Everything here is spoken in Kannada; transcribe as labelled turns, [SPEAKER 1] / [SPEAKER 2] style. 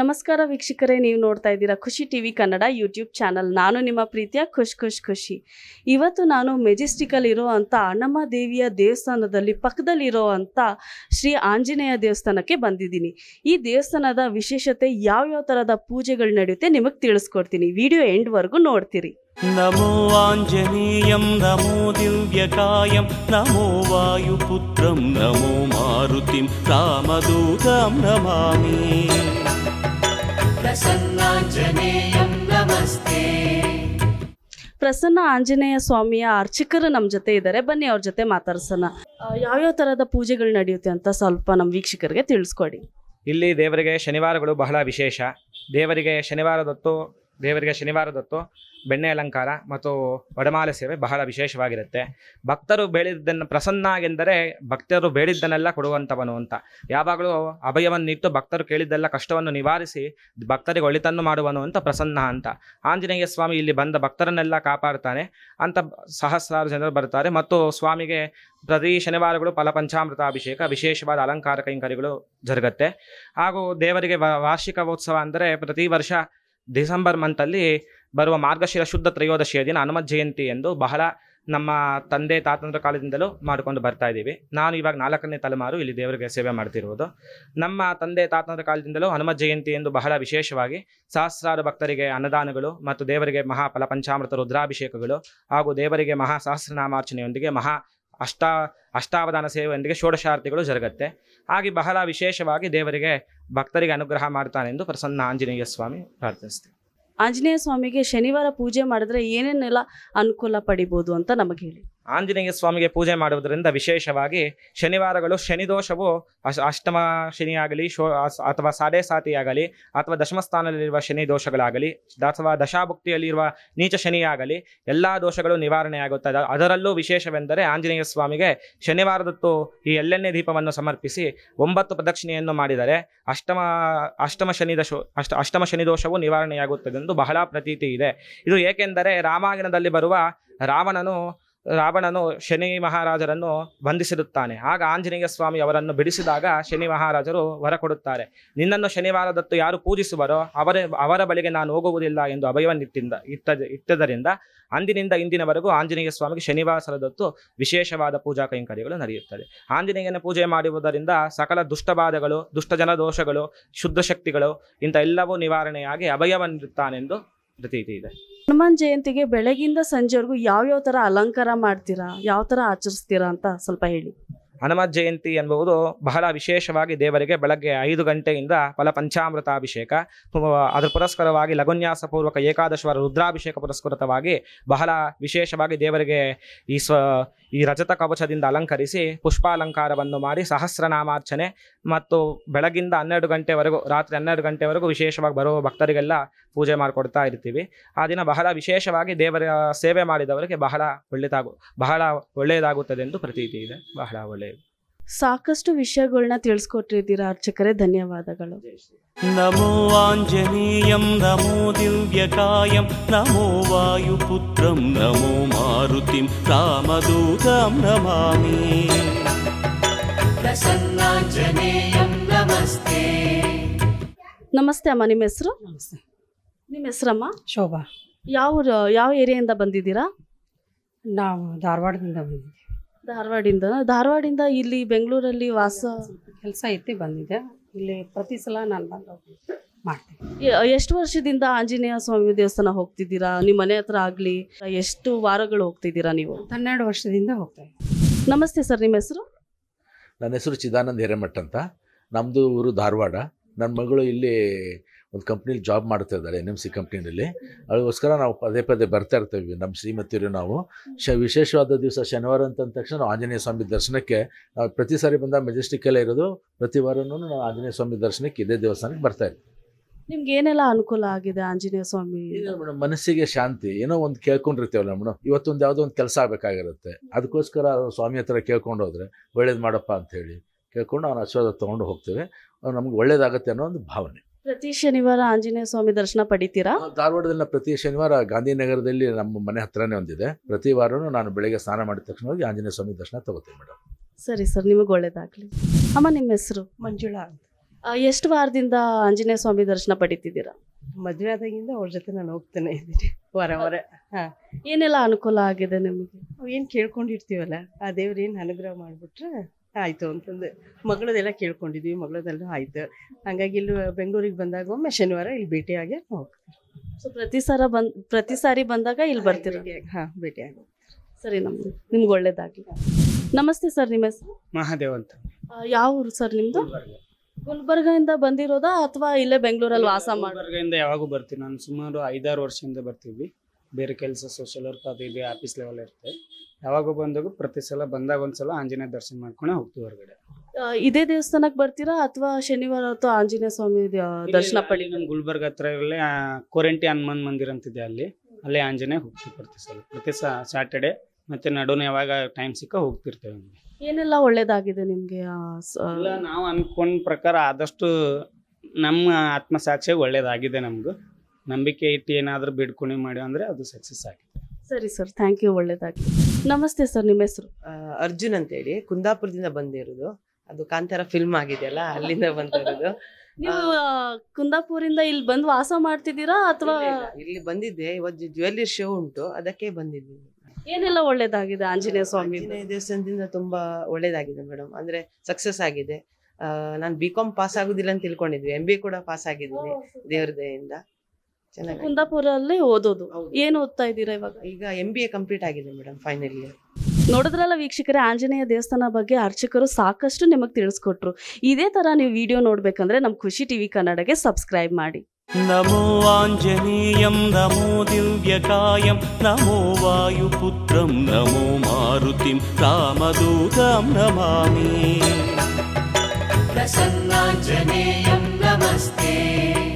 [SPEAKER 1] ನಮಸ್ಕಾರ ವೀಕ್ಷಕರೇ ನೀವು ನೋಡ್ತಾ ಇದ್ದೀರಾ ಖುಷಿ ಟಿವಿ ಕನ್ನಡ ಯೂಟ್ಯೂಬ್ ಚಾನಲ್ ನಾನು ನಿಮ್ಮ ಪ್ರೀತಿಯ ಖುಷ್ ಖುಷ್ ಖುಷಿ ಇವತ್ತು ನಾನು ಮೆಜೆಸ್ಟಿಕಲ್ ಇರುವಂತ ಅಣ್ಣಮ್ಮ ದೇವಿಯ ದೇವಸ್ಥಾನದಲ್ಲಿ ಪಕ್ಕದಲ್ಲಿರೋ ಅಂಥ ಶ್ರೀ ಆಂಜನೇಯ ದೇವಸ್ಥಾನಕ್ಕೆ ಬಂದಿದ್ದೀನಿ ಈ ದೇವಸ್ಥಾನದ ವಿಶೇಷತೆ ಯಾವ್ಯಾವ ಥರದ ಪೂಜೆಗಳು ನಡೆಯುತ್ತೆ ನಿಮಗೆ ತಿಳಿಸ್ಕೊಡ್ತೀನಿ ವಿಡಿಯೋ ಎಂಡ್ವರೆಗೂ ನೋಡ್ತೀರಿ
[SPEAKER 2] ನಮೋ ಆಂಜನೇಯಂ ನಮೋ ದಿವ್ಯಕಾಯಂ ನಮೋ ವಾಯುಪುತ್ರಂ ನಮೋ ಮಾರುತಿಂ ರಾಮದೂತಂ ನಮಾಮಿ
[SPEAKER 1] ಪ್ರಸನ್ನ ಆಂಜನೇಯ ಸ್ವಾಮಿಯ ಅರ್ಚಕರು ನಮ್ಮ ಜೊತೆ ಇದ್ದಾರೆ ಬನ್ನಿ ಅವ್ರ ಜೊತೆ ಮಾತಾಡ್ಸೋಣ ಯಾವ್ಯಾವ ತರಹದ ಪೂಜೆಗಳು ನಡೆಯುತ್ತೆ ಅಂತ ಸ್ವಲ್ಪ ನಮ್ಮ ವೀಕ್ಷಕರಿಗೆ ತಿಳಿಸ್ಕೊಡಿ
[SPEAKER 2] ಇಲ್ಲಿ ದೇವರಿಗೆ ಶನಿವಾರಗಳು ಬಹಳ ವಿಶೇಷ ದೇವರಿಗೆ ಶನಿವಾರದೊತ್ತು ದೇವರಿಗೆ ಶನಿವಾರದತ್ತು ಬೆಣ್ಣೆ ಅಲಂಕಾರ ಮತ್ತು ವಡಮಾಲೆ ಸೇವೆ ಬಹಳ ವಿಶೇಷವಾಗಿರುತ್ತೆ ಭಕ್ತರು ಬೇಡಿದ್ದನ್ನು ಪ್ರಸನ್ನ ಎಂದರೆ ಭಕ್ತರು ಬೇಡಿದ್ದನ್ನೆಲ್ಲ ಕೊಡುವಂಥವನು ಅಂತ ಯಾವಾಗಲೂ ಅಭಯವನ್ನು ಇಟ್ಟು ಭಕ್ತರು ಕೇಳಿದ್ದೆಲ್ಲ ಕಷ್ಟವನ್ನು ನಿವಾರಿಸಿ ಭಕ್ತರಿಗೆ ಒಳಿತನ್ನು ಮಾಡುವನು ಅಂತ ಪ್ರಸನ್ನ ಅಂತ ಆಂಜನೇಯ ಸ್ವಾಮಿ ಇಲ್ಲಿ ಬಂದ ಭಕ್ತರನ್ನೆಲ್ಲ ಕಾಪಾಡ್ತಾನೆ ಅಂತ ಸಹಸ್ರಾರು ಜನರು ಬರ್ತಾರೆ ಮತ್ತು ಸ್ವಾಮಿಗೆ ಪ್ರತಿ ಶನಿವಾರಗಳು ಫಲ ಅಭಿಷೇಕ ವಿಶೇಷವಾದ ಅಲಂಕಾರ ಕೈಂಕರ್ಯಗಳು ಜರುಗತ್ತೆ ಹಾಗೂ ದೇವರಿಗೆ ವಾರ್ಷಿಕ ಉತ್ಸವ ಅಂದರೆ ಪ್ರತಿ ವರ್ಷ ಡಿಸೆಂಬರ್ ಮಂತಲ್ಲಿ ಬರುವ ಮಾರ್ಗಶಿರ ಶುದ್ಧ ತ್ರಯೋದಶಿಯ ದಿನ ಹನುಮತ್ ಜಯಂತಿ ಎಂದು ಬಹಳ ನಮ್ಮ ತಂದೆ ತಾತಂದ್ರ ಕಾಲದಿಂದಲೂ ಮಾಡಿಕೊಂಡು ಬರ್ತಾ ಇದ್ದೀವಿ ನಾನು ಇವಾಗ ನಾಲ್ಕನೇ ತಲೆಮಾರು ಇಲ್ಲಿ ದೇವರಿಗೆ ಸೇವೆ ಮಾಡ್ತಿರುವುದು ನಮ್ಮ ತಂದೆ ತಾತಂದ್ರ ಕಾಲದಿಂದಲೂ ಹನುಮ ಜಯಂತಿ ಎಂದು ಬಹಳ ವಿಶೇಷವಾಗಿ ಸಹಸ್ರಾರು ಭಕ್ತರಿಗೆ ಅನ್ನದಾನಗಳು ಮತ್ತು ದೇವರಿಗೆ ಮಹಾ ಫಲ ಪಂಚಾಮೃತ ರುದ್ರಾಭಿಷೇಕಗಳು ಹಾಗೂ ದೇವರಿಗೆ ಮಹಾ ಸಹಸ್ರನಾಮಾರ್ಚನೆಯೊಂದಿಗೆ ಮಹಾ ಅಷ್ಟ ಅಷ್ಟಾವಧಾನ ಸೇವೆಯೊಂದಿಗೆ ಷೋಡಶಾರ್ತಿಗಳು ಜರುಗತ್ತೆ ಹಾಗೆ ಬಹಳ ವಿಶೇಷವಾಗಿ ದೇವರಿಗೆ ಭಕ್ತರಿಗೆ ಅನುಗ್ರಹ ಮಾಡ್ತಾನೆಂದು ಪ್ರಸನ್ನ ಆಂಜನೇಯ ಸ್ವಾಮಿ ಪ್ರಾರ್ಥಿಸ್ತೀವಿ
[SPEAKER 1] ಆಂಜನೇಯ ಸ್ವಾಮಿಗೆ ಶನಿವಾರ ಪೂಜೆ ಮಾಡಿದ್ರೆ ಏನೇನೆಲ್ಲ ಅನುಕೂಲ ಪಡಿಬೋದು ಅಂತ ನಮಗೆ ಹೇಳಿ
[SPEAKER 2] ಆಂಜನೇಯ ಸ್ವಾಮಿಗೆ ಪೂಜೆ ಮಾಡುವುದರಿಂದ ವಿಶೇಷವಾಗಿ ಶನಿವಾರಗಳು ಶನಿದೋಷವು ಅಷ್ಟಮ ಶನಿಯಾಗಲಿ ಶೋ ಅಥವಾ ಸಾಡೆ ಸಾತಿಯಾಗಲಿ ಅಥವಾ ದಶಮಸ್ಥಾನದಲ್ಲಿರುವ ಶನಿ ದೋಷಗಳಾಗಲಿ ಅಥವಾ ದಶಾಭುಕ್ತಿಯಲ್ಲಿರುವ ನೀಚ ಶನಿಯಾಗಲಿ ಎಲ್ಲ ದೋಷಗಳು ನಿವಾರಣೆಯಾಗುತ್ತದೆ ಅದರಲ್ಲೂ ವಿಶೇಷವೆಂದರೆ ಆಂಜನೇಯ ಸ್ವಾಮಿಗೆ ಶನಿವಾರದತ್ತು ಈ ಎಳ್ಳೆಣ್ಣೆ ದೀಪವನ್ನು ಸಮರ್ಪಿಸಿ ಒಂಬತ್ತು ಪ್ರದಕ್ಷಿಣೆಯನ್ನು ಮಾಡಿದರೆ ಅಷ್ಟಮ ಅಷ್ಟಮ ಶನಿ ದಶ ಅಷ್ಟ ಅಷ್ಟಮ ಶನಿದೋಷವು ನಿವಾರಣೆಯಾಗುತ್ತದೆ ಎಂದು ಬಹಳ ಪ್ರತೀತಿ ಇದೆ ಇದು ಏಕೆಂದರೆ ರಾಮಾಯಣದಲ್ಲಿ ಬರುವ ರಾವಣನು ರಾವಣನು ಶನಿ ಮಹಾರಾಜರನ್ನು ಬಂಧಿಸಿರುತ್ತಾನೆ ಆಗ ಆಂಜನೇಯ ಸ್ವಾಮಿ ಅವರನ್ನು ಬಿಡಿಸಿದಾಗ ಶನಿ ಮಹಾರಾಜರು ವರ ಕೊಡುತ್ತಾರೆ ನಿನ್ನನ್ನು ಶನಿವಾರದತ್ತು ಯಾರು ಪೂಜಿಸುವರೋ ಅವರ ಅವರ ಬಳಿಗೆ ನಾನು ಹೋಗುವುದಿಲ್ಲ ಎಂದು ಅಭಯವನ್ನಿಟ್ಟಿಂದ ಇಟ್ಟ ಇಟ್ಟದರಿಂದ ಅಂದಿನಿಂದ ಇಂದಿನವರೆಗೂ ಆಂಜನೇಯ ಸ್ವಾಮಿಗೆ ಶನಿವಾರದತ್ತು ವಿಶೇಷವಾದ ಪೂಜಾ ಕೈಂಕರ್ಯಗಳು ನಡೆಯುತ್ತದೆ ಆಂಜನೇಯನ ಪೂಜೆ ಮಾಡುವುದರಿಂದ ಸಕಲ ದುಷ್ಟಬಾಧಗಳು ದುಷ್ಟಜನ ದೋಷಗಳು ಶುದ್ಧ ಶಕ್ತಿಗಳು ಇಂಥ ಎಲ್ಲವೂ ನಿವಾರಣೆಯಾಗಿ ಅಭಯವನ್ನಿರುತ್ತಾನೆಂದು ಪ್ರತೀತಿ ಇದೆ
[SPEAKER 1] ಹನುಮಾನ್ ಜಯಂತಿಗೆ ಬೆಳಗಿಂದ ಸಂಜೆವರೆಗೂ ಯಾವ ಯಾವ ಅಲಂಕಾರ ಮಾಡ್ತೀರಾ ಯಾವ ತರ ಆಚರಿಸ್ತೀರಾ ಅಂತ ಸ್ವಲ್ಪ ಹೇಳಿ
[SPEAKER 2] ಹನುಮ ಜಯಂತಿ ಎನ್ನುವುದು ಬಹಳ ವಿಶೇಷವಾಗಿ ದೇವರಿಗೆ ಬೆಳಗ್ಗೆ ಐದು ಗಂಟೆಯಿಂದ ಫಲ ಅಭಿಷೇಕ ಅದರ ಪುರಸ್ಕಾರವಾಗಿ ಲಘುನ್ಯಾಸಪೂರ್ವಕ ಪೂರ್ವಕ ಏಕಾದಶವಾರ ರುದ್ರಾಭಿಷೇಕ ಪುರಸ್ಕೃತವಾಗಿ ಬಹಳ ವಿಶೇಷವಾಗಿ ದೇವರಿಗೆ ಈ ಸ್ವ ಈ ರಜತ ಕವಚದಿಂದ ಅಲಂಕರಿಸಿ ಪುಷ್ಪಾಲಂಕಾರವನ್ನು ಮಾಡಿ ಸಹಸ್ರನಾಮಾರ್ಚನೆ ಮತ್ತು ಬೆಳಗಿಂದ ಹನ್ನೆರಡು ಗಂಟೆವರೆಗೂ ರಾತ್ರಿ ಹನ್ನೆರಡು ಗಂಟೆವರೆಗೂ ವಿಶೇಷವಾಗಿ ಬರುವ ಭಕ್ತರಿಗೆಲ್ಲ ಪೂಜೆ ಮಾಡಿಕೊಡ್ತಾ ಇರ್ತೀವಿ ಆ ದಿನ ಬಹಳ ವಿಶೇಷವಾಗಿ ದೇವರ ಸೇವೆ ಮಾಡಿದವರಿಗೆ ಬಹಳ ಒಳ್ಳೆಯದಾಗು ಬಹಳ ಒಳ್ಳೆಯದಾಗುತ್ತದೆ ಎಂದು ಪ್ರತೀತಿ ಇದೆ ಬಹಳ ಒಳ್ಳೆಯ
[SPEAKER 1] ಸಾಕಷ್ಟು ವಿಷಯಗಳನ್ನ ತಿಳಿಸ್ಕೊಟ್ಟಿದ್ದೀರಾ ಅರ್ಚಕರೇ ಧನ್ಯವಾದಗಳು
[SPEAKER 2] ನಮೋ ಆಂಜನೇಯಂ ನಮೋ ದಿವ್ಯಕಾಯಂ ನಮೋ ವಾಯುಪುತ್ರಂ ನಮೋ ಮಾರುತಿಂ ರಾಮದೂತಂ ನಮಾಮಿ
[SPEAKER 1] ಪ್ರಸನ್ನಾಂಜನೇಯಂ ನಮಸ್ತೆ ನಮಸ್ತೆ ಅಮ್ಮ ನಿಮ್ಮ ಹೆಸರು ನಮಸ್ತೆ ನಿಮ್ಮ ಹೆಸರಮ್ಮ ಶೋಭಾ ಯಾವ ಯಾವ ಏರಿಯಾದಿಂದ ಬಂದಿದ್ದೀರಾ ನಾವು ಧಾರವಾಡದಿಂದ ಬಂದಿದ್ದೀವಿ ಧಾರವಾಡಿಂದ ಧಾರವಾಡಿಂದ ಇಲ್ಲಿ ಬೆಂಗಳೂರಲ್ಲಿ ವಾಸ ಕೆಲಸ ಐತಿ ಬಂದಿದೆ ಇಲ್ಲಿ ಪ್ರತಿ ಸಲ ನಾನು ಬಂದು ಮಾಡ್ತೀನಿ ಎಷ್ಟು ವರ್ಷದಿಂದ ಆಂಜನೇಯ ಸ್ವಾಮಿ ದೇವಸ್ಥಾನ ಹೋಗ್ತಿದ್ದೀರಾ ನಿಮ್ಮ ಮನೆ ಹತ್ರ ಆಗಲಿ ಎಷ್ಟು ವಾರಗಳು ಹೋಗ್ತಿದ್ದೀರಾ ನೀವು ಹನ್ನೆರಡು ವರ್ಷದಿಂದ ಹೋಗ್ತಾ ನಮಸ್ತೆ ಸರ್ ನಿಮ್ಮ ಹೆಸರು
[SPEAKER 2] ನನ್ನ ಹೆಸರು ಚಿದಾನಂದ ಹಿರೇಮಠ್ ಅಂತ ನಮ್ಮದು ಊರು ಧಾರವಾಡ ನನ್ನ ಮಗಳು ಇಲ್ಲಿ ಒಂದು ಕಂಪ್ನಿಲಿ ಜಾಬ್ ಮಾಡ್ತಾ ಇದ್ದಾರೆ ಎನ್ ಎಮ್ ಸಿ ಕಂಪ್ನಿನಲ್ಲಿ ಅದಕ್ಕೋಸ್ಕರ ನಾವು ಪದೇ ಪದೇ ಬರ್ತಾ ಇರ್ತೀವಿ ನಮ್ಮ ಶ್ರೀಮತಿಯರು ನಾವು ಶ ವಿಶೇಷವಾದ ದಿವಸ ಶನಿವಾರ ಅಂತ ತಕ್ಷಣ ನಾವು ಆಂಜನೇಯ ಸ್ವಾಮಿ ದರ್ಶನಕ್ಕೆ ನಾವು ಪ್ರತಿ ಸಾರಿ ಬಂದ ಮೆಜೆಸ್ಟಿಕ್ಕಲ್ಲೇ ಇರೋದು ಪ್ರತಿ ವಾರನೂ ನಾವು ಆಂಜನೇಯ ಸ್ವಾಮಿ ದರ್ಶನಕ್ಕೆ ಇದೇ ದೇವಸ್ಥಾನಕ್ಕೆ ಬರ್ತಾ ಇರ್ತೀವಿ
[SPEAKER 1] ನಿಮ್ಗೆ ಏನೆಲ್ಲ ಅನುಕೂಲ ಆಗಿದೆ ಆಂಜನೇಯ ಸ್ವಾಮಿ ಮೇಡಮ್
[SPEAKER 2] ಮನಸ್ಸಿಗೆ ಶಾಂತಿ ಏನೋ ಒಂದು ಕೇಳ್ಕೊಂಡಿರ್ತೀವಲ್ಲ ಮೇಡಮ್ ಇವತ್ತೊಂದು ಯಾವುದೋ ಒಂದು ಕೆಲಸ ಆಗಬೇಕಾಗಿರುತ್ತೆ ಅದಕ್ಕೋಸ್ಕರ ಸ್ವಾಮಿ ಹತ್ರ ಕೇಳ್ಕೊಂಡು ಒಳ್ಳೇದು ಮಾಡಪ್ಪ ಅಂತ ಹೇಳಿ ಕೇಳ್ಕೊಂಡು ಅವನ ಆಶೀರ್ವಾದ ತೊಗೊಂಡು ಹೋಗ್ತೇವೆ ನಮ್ಗೆ ಒಳ್ಳೇದಾಗತ್ತೆ ಅನ್ನೋ ಒಂದು ಭಾವನೆ
[SPEAKER 1] ಪ್ರತಿ ಶನಿವಾರ ಆಂಜನೇಯ ಸ್ವಾಮಿ ದರ್ಶನ ಪಡಿತೀರಾ
[SPEAKER 2] ಧಾರವಾಡದಲ್ಲಿ ಪ್ರತಿ ಶನಿವಾರ ಗಾಂಧಿನಗರದಲ್ಲಿ ನಮ್ಮ ಮನೆ ಹತ್ರನೇ ಒಂದಿದೆ ಪ್ರತಿ ವಾರನು ನಾನು ಬೆಳಿಗ್ಗೆ ಸ್ನಾನ ಮಾಡಿದ ತಕ್ಷಣ ಹೋಗಿ ಆಂಜನೇಯ ಸ್ವಾಮಿ ದರ್ಶನ ತಗೋತೀನಿ ಮೇಡಮ್
[SPEAKER 1] ಸರಿ ಸರ್ ನಿಮಗೆ ಒಳ್ಳೇದಾಗ್ಲಿ ಅಮ್ಮ ನಿಮ್ಮ ಹೆಸರು ಮಂಜುಳಾ ಅಂತ ಎಷ್ಟು ವಾರದಿಂದ ಆಂಜನೇಯ ಸ್ವಾಮಿ ದರ್ಶನ ಪಡಿತಿದ್ದೀರಾ ಮದುವೆ ಆದಾಗಿಂದ ಅವ್ರ ಜೊತೆ ನಾನು ಹೋಗ್ತಾನೆ ಇದ್ದೀನಿ ವಾರ ವಾರ ಹಾಂ ಏನೆಲ್ಲ ಅನುಕೂಲ ಆಗಿದೆ ನಿಮಗೆ ಏನು ಕೇಳ್ಕೊಂಡಿರ್ತೀವಲ್ಲ ಆ ದೇವ್ರೇನು ಅನುಗ್ರಹ ಮಾಡಿಬಿಟ್ರೆ ಆಯ್ತು ಅಂತಂದು ಮಗಳದೆಲ್ಲ ಕೇಳ್ಕೊಂಡಿದ್ವಿ ಮಗಳದೆಲ್ಲ ಆಯಿತು ಹಂಗಾಗಿ ಇಲ್ಲಿ ಬೆಂಗಳೂರಿಗೆ ಬಂದಾಗ ಒಮ್ಮೆ ಶನಿವಾರ ಇಲ್ಲಿ ಭೇಟಿಯಾಗಿ ಹೋಗ್ತೀವಿ ಸೊ ಪ್ರತಿ ಸಾರ ಬಂದ್ ಪ್ರತಿ ಸಾರಿ ಬಂದಾಗ ಇಲ್ಲಿ ಬರ್ತೀರ ಹಾಂ ಭೇಟಿಯಾಗಿ ಸರಿ ನಮ್ಮ ನಿಮ್ಗೆ ಒಳ್ಳೇದಾಗಲಿ ನಮಸ್ತೆ ಸರ್ ನಿಮ್ಮ ಹೆಸರು ಮಹಾದೇವ್ ಅಂತ ಯಾವ ಊರು ಸರ್ ನಿಮ್ದು ಗುಲ್ಬರ್ಗದಿಂದ ಬಂದಿರೋದಾ ಅಥವಾ ಇಲ್ಲೇ ಬೆಂಗಳೂರಲ್ಲಿ ವಾಸ ಮಾಡಿ
[SPEAKER 2] ಯಾವಾಗೂ ನಾನು ಸುಮಾರು ಐದಾರು ವರ್ಷದಿಂದ ಬರ್ತೀವಿ ಬೇರೆ ಕೆಲಸ ಸೋಷಿಯಲ್ ವರ್ಕ್ ಅದು ಇದೆ ಆಫೀಸ್ ಲೆವೆಲ್ ಇರುತ್ತೆ ಯಾವಾಗ ಬಂದಾಗ ಪ್ರತಿ ಸಲ ಬಂದಾಗ ಒಂದ್ಸಲ ಆಂಜನೇಯ ದರ್ಶನ ಮಾಡ್ಕೊಂಡು ಹೋಗ್ತೀವಿ ಹೊರಗಡೆ
[SPEAKER 1] ಇದೇ ದೇವಸ್ಥಾನಕ್ಕೆ ಬರ್ತೀರಾ ಅಥವಾ ಶನಿವಾರ ಅಥವಾ ಆಂಜನೇಯ ಸ್ವಾಮಿ ದರ್ಶನ ಪಡಿ
[SPEAKER 2] ನಮ್ಮ ಗುಲ್ಬರ್ಗ ಹತ್ರ ಇರಲಿ ಕೋರೆಂಟಿ ಹನುಮಾನ್ ಮಂದಿರ ಅಂತಿದೆ ಅಲ್ಲಿ ಅಲ್ಲಿ ಆಂಜನೇಯ ಹೋಗ್ತೀವಿ ಪ್ರತಿ ಸಲ ಪ್ರತಿ ಸ್ಯಾಟರ್ಡೆ ಮತ್ತೆ ನಡುವೆ ಯಾವಾಗ ಟೈಮ್ ಸಿಕ್ಕ ಹೋಗ್ತಿರ್ತೇವೆ
[SPEAKER 1] ಏನೆಲ್ಲ ಒಳ್ಳೇದಾಗಿದೆ ನಿಮಗೆ
[SPEAKER 2] ನಾವು ಅನ್ಕೊಂಡ ಪ್ರಕಾರ ಆದಷ್ಟು ನಮ್ಮ ಆತ್ಮಸಾಕ್ಷಿ ಒಳ್ಳೇದಾಗಿದೆ ನಮಗೂ ನಂಬಿಕೆ ಇಟ್ಟು ಏನಾದರೂ ಬಿಡ್ಕೊಂಡು ಮಾಡಿ ಅಂದರೆ ಅದು ಸಕ್ಸಸ್ ಆಗಿದೆ
[SPEAKER 1] ಸರಿ ಸರ್ ಥ್ಯಾಂಕ್ ಯು ಒಳ್ಳೇದಾಗಿ ನಮಸ್ತೆ ಸರ್ ನಿಮ್ಮ ಹೆಸರು ಅರ್ಜುನ್ ಅಂತೇಳಿ ಕುಂದಾಪುರದಿಂದ ಬಂದಿರೋದು ಅದು ಕಾಂತಾರ ಫಿಲ್ಮ್ ಆಗಿದೆಯಲ್ಲ ಅಲ್ಲಿಂದ ಬಂದಿರೋದು ನೀವು ಕುಂದಾಪುರಿಂದ ಇಲ್ಲಿ ಬಂದು ವಾಸ ಮಾಡ್ತಿದ್ದೀರಾ ಅಥವಾ ಇಲ್ಲಿ ಬಂದಿದ್ದೆ ಇವತ್ತು ಜ್ಯುವೆಲ್ಲರಿ ಶೋ ಉಂಟು ಅದಕ್ಕೆ ಬಂದಿದ್ವಿ ಏನೆಲ್ಲ ಒಳ್ಳೇದಾಗಿದೆ ಆಂಜನೇಯ ಸ್ವಾಮಿ ದೇವಸ್ಥಾನದಿಂದ ತುಂಬಾ ಒಳ್ಳೇದಾಗಿದೆ ಮೇಡಮ್ ಅಂದ್ರೆ ಸಕ್ಸಸ್ ಆಗಿದೆ ನಾನು ಬಿ ಕಾಮ್ ಪಾಸ್ ಆಗುದಿಲ್ಲ ಅಂತ ತಿಳ್ಕೊಂಡಿದ್ವಿ ಎಂ ಬಿ ಕೂಡ ಪಾಸ್ ಆಗಿದ್ದೀನಿ ದೇವ್ರದಯಿಂದ ಕುಂದಾಪುರಲ್ಲಿ ಓದೋದು ಏನು ಓದ್ತಾ ಇದ್ದೀರಾ ಇವಾಗ ಈಗ ಎಂ ಬಿ ಎ ಕಂಪ್ಲೀಟ್ ಆಗಿದೆ ಮೇಡಮ್ ಫೈನಲ್ ಇಯರ್ ನೋಡಿದ್ರಲ್ಲ ವೀಕ್ಷಕರೇ ಆಂಜನೇಯ ದೇವಸ್ಥಾನ ಬಗ್ಗೆ ಅರ್ಚಕರು ಸಾಕಷ್ಟು ನಿಮಗೆ ತಿಳಿಸ್ಕೊಟ್ರು ಇದೇ ತರ ನೀವು ವಿಡಿಯೋ ನೋಡ್ಬೇಕಂದ್ರೆ ನಮ್ಮ ಖುಷಿ ಟಿವಿ ಕನ್ನಡಗೆ ಸಬ್ಸ್ಕ್ರೈಬ್ ಮಾಡಿ
[SPEAKER 2] ನಮೋ ಆಂಜನೇಯಂ ನಮೋ ದಿವ್ಯಕಾಯಂ ನಮೋ ವಾಯುಪುತ್ರಂ ನಮೋ ಮಾರುತಿಂ ರಾಮದೂತಂ ನಮಾಮಿ
[SPEAKER 1] ಪ್ರಸನ್ನಾಂಜನೇಯಂ ನಮಸ್ತೆ